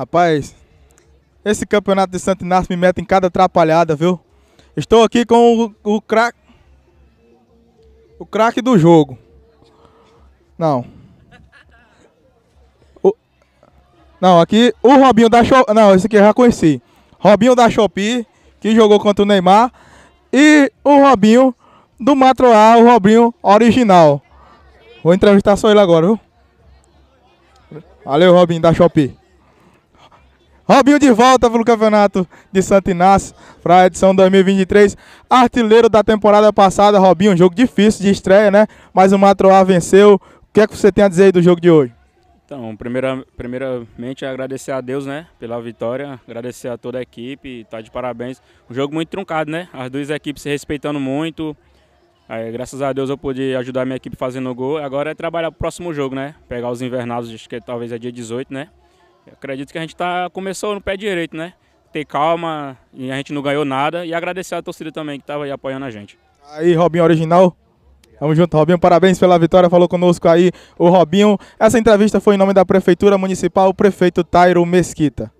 Rapaz, esse campeonato de Santo Inácio me mete em cada atrapalhada, viu? Estou aqui com o, o craque. O craque do jogo. Não. O, não, aqui o Robinho da Shopee. Não, esse aqui eu já conheci. Robinho da Shopee, que jogou contra o Neymar. E o Robinho do Matroá, o Robinho original. Vou entrevistar só ele agora, viu? Valeu, Robinho da Shopee. Robinho de volta o Campeonato de Santo Inácio para a edição 2023. Artilheiro da temporada passada, Robinho, um jogo difícil de estreia, né? Mas o Matroá venceu. O que é que você tem a dizer aí do jogo de hoje? Então, primeira, primeiramente agradecer a Deus, né, pela vitória, agradecer a toda a equipe, tá de parabéns. Um jogo muito truncado, né? As duas equipes se respeitando muito. Aí, graças a Deus eu pude ajudar a minha equipe fazendo o gol. Agora é trabalhar o próximo jogo, né? Pegar os invernados, acho que talvez é dia 18, né? Eu acredito que a gente tá, começou no pé direito, né? Ter calma e a gente não ganhou nada. E agradecer a torcida também que estava aí apoiando a gente. Aí, Robinho Original. Tamo junto, Robinho. Parabéns pela vitória. Falou conosco aí o Robinho. Essa entrevista foi em nome da Prefeitura Municipal, o prefeito Tairo Mesquita.